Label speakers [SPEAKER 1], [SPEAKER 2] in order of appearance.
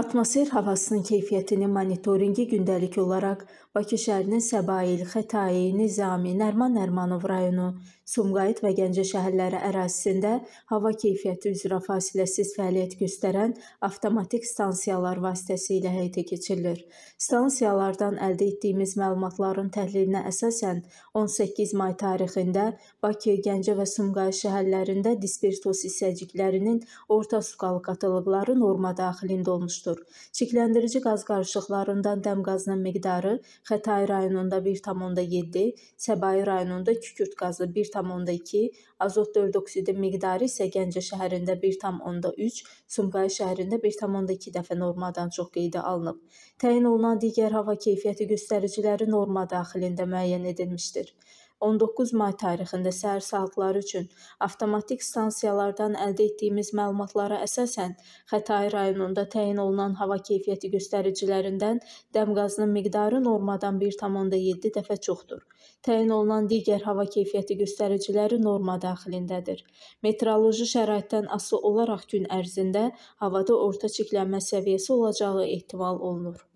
[SPEAKER 1] Atmosfer havasının keyfiyyətinin monitorinqi gündəlik olaraq Bakı şəhərinin Səbail, Xətai, Nizami, Nərman Nərmanov rayonu, Sumqayıt və Gəncə şəhərləri ərazisində hava keyfiyyəti üzrə fasiləsiz fəaliyyət göstərən avtomatik stansiyalar vasitəsilə həyata keçirilir. Stansiyalardan əldə etdiyimiz məlumatların təhlilinə əsasən 18 may tarixində Bakı, Gəncə və Sumqayıt şəhərlərində dispersos hissəciklərinin orta suqalı qatılıqları norma daxilində olmuşdur olunmuşdur. Çirkləndirici qaz qarışıqlarından dəm qazının miqdarı Xətai rayonunda 1,7, Səbayi rayonunda kükürt qazı 1,2, azot 4 oksidin miqdarı isə Gəncə şəhərində 1,3, Sumqayıt şəhərində 1,2 dəfə normadan çox qeydə alınıb. Təyin olunan digər hava keyfiyyəti göstəriciləri norma daxilində müəyyən edilmişdir. 19 may tarixində səhər saatları üçün avtomatik stansiyalardan əldə etdiyimiz məlumatlara əsasən Xətai rayonunda təyin olunan hava keyfiyyəti göstəricilərindən dəm qazının miqdarı normadan 1,7 dəfə çoxdur. Təyin olunan digər hava keyfiyyəti göstəriciləri norma daxilindədir. Meteoroloji şəraitdən asılı olaraq gün ərzində havada orta çirklənmə səviyyəsi olacağı ehtimal olunur.